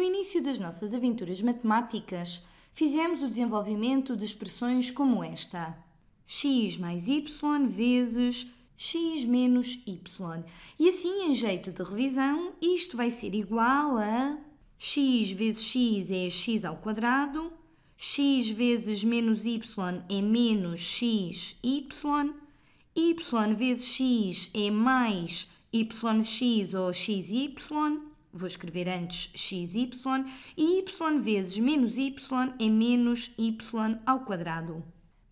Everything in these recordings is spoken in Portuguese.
No início das nossas aventuras matemáticas, fizemos o desenvolvimento de expressões como esta: x mais y vezes x menos y. E assim, em jeito de revisão, isto vai ser igual a x vezes x é x ao quadrado, x vezes menos y é menos xy, y vezes x é mais yx ou xy vou escrever antes xy, e y vezes menos y é menos y ao quadrado.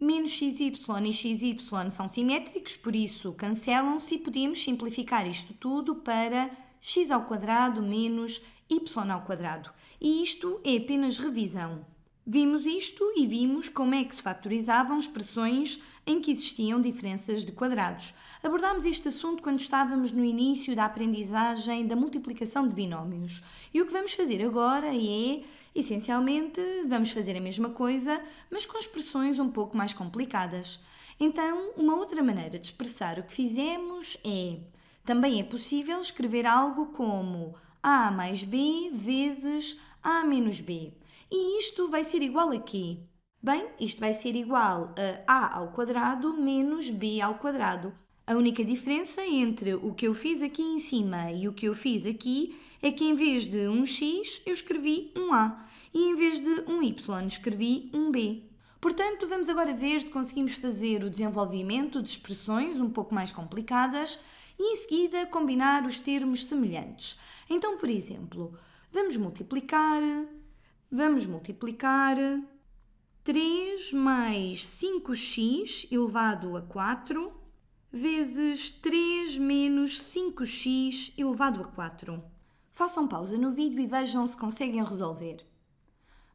Menos xy e xy são simétricos, por isso cancelam-se e podemos simplificar isto tudo para x ao quadrado menos y ao quadrado. E isto é apenas revisão. Vimos isto e vimos como é que se fatorizavam expressões em que existiam diferenças de quadrados. Abordámos este assunto quando estávamos no início da aprendizagem da multiplicação de binómios. E o que vamos fazer agora é, essencialmente, vamos fazer a mesma coisa, mas com expressões um pouco mais complicadas. Então, uma outra maneira de expressar o que fizemos é. Também é possível escrever algo como a mais b vezes a menos b. E isto vai ser igual aqui. Bem, isto vai ser igual a a ao quadrado menos b ao quadrado. A única diferença entre o que eu fiz aqui em cima e o que eu fiz aqui é que em vez de um x eu escrevi um a e em vez de um y escrevi um b. Portanto, vamos agora ver se conseguimos fazer o desenvolvimento de expressões um pouco mais complicadas e em seguida combinar os termos semelhantes. Então, por exemplo, vamos multiplicar Vamos multiplicar 3 mais 5x elevado a 4 vezes 3 menos 5x elevado a 4. Façam pausa no vídeo e vejam se conseguem resolver.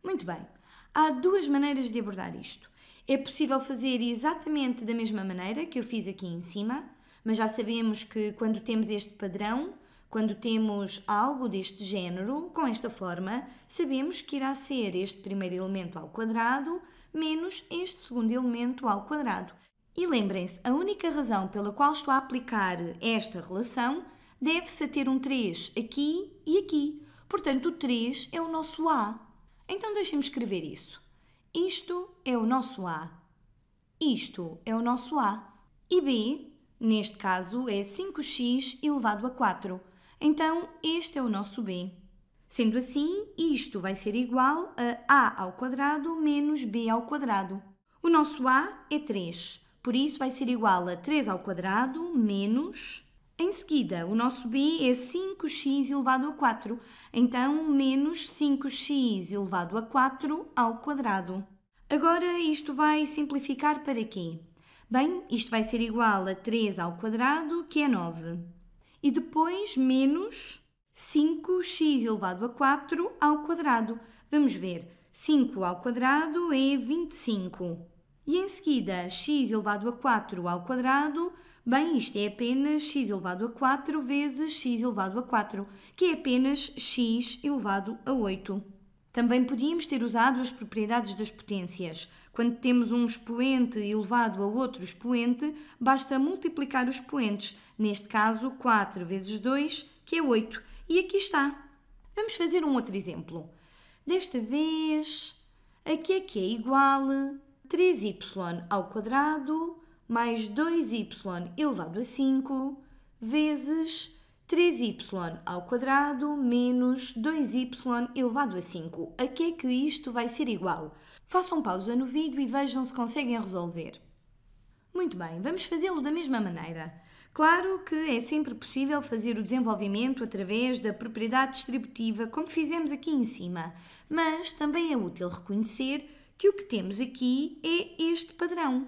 Muito bem, há duas maneiras de abordar isto. É possível fazer exatamente da mesma maneira que eu fiz aqui em cima, mas já sabemos que quando temos este padrão, quando temos algo deste género, com esta forma, sabemos que irá ser este primeiro elemento ao quadrado menos este segundo elemento ao quadrado. E lembrem-se, a única razão pela qual estou a aplicar esta relação deve-se a ter um 3 aqui e aqui. Portanto, o 3 é o nosso A. Então, deixem-me escrever isso. Isto é o nosso A. Isto é o nosso A. E B, neste caso, é 5x elevado a 4. Então, este é o nosso b. Sendo assim, isto vai ser igual a a ao quadrado menos b ao quadrado. O nosso a é 3, por isso vai ser igual a 3 ao quadrado menos... Em seguida, o nosso b é 5x elevado a 4, então menos 5x elevado a 4 ao quadrado. Agora, isto vai simplificar para quê? Bem, isto vai ser igual a 3 ao quadrado, que é 9 e depois menos 5x elevado a 4 ao quadrado. Vamos ver, 5 ao quadrado é 25. E em seguida, x elevado a 4 ao quadrado, bem, isto é apenas x elevado a 4 vezes x elevado a 4, que é apenas x elevado a 8. Também podíamos ter usado as propriedades das potências. Quando temos um expoente elevado a outro expoente, basta multiplicar os expoentes, neste caso 4 vezes 2, que é 8, e aqui está. Vamos fazer um outro exemplo. Desta vez, aqui é que é igual a 3y mais 2y elevado a 5 vezes 3y ao quadrado menos 2y elevado a 5. A que é que isto vai ser igual? Façam pausa no vídeo e vejam se conseguem resolver. Muito bem, vamos fazê-lo da mesma maneira. Claro que é sempre possível fazer o desenvolvimento através da propriedade distributiva, como fizemos aqui em cima, mas também é útil reconhecer que o que temos aqui é este padrão.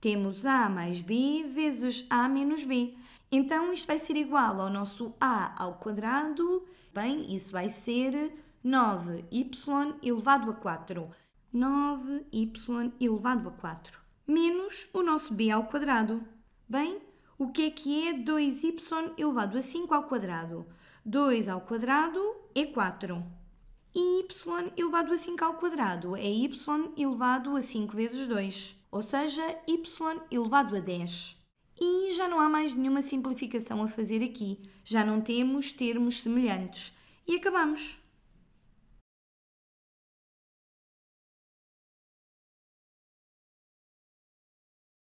Temos A mais B vezes A menos B. Então isto vai ser igual ao nosso a ao quadrado, bem, isso vai ser 9y elevado a 4. 9y elevado a 4. Menos o nosso b ao quadrado. Bem, o que é que é 2y elevado a 5 ao quadrado? 2 ao quadrado é 4. E y elevado a 5 ao quadrado é y elevado a 5 vezes 2, ou seja, y elevado a 10. E já não há mais nenhuma simplificação a fazer aqui, já não temos termos semelhantes. E acabamos.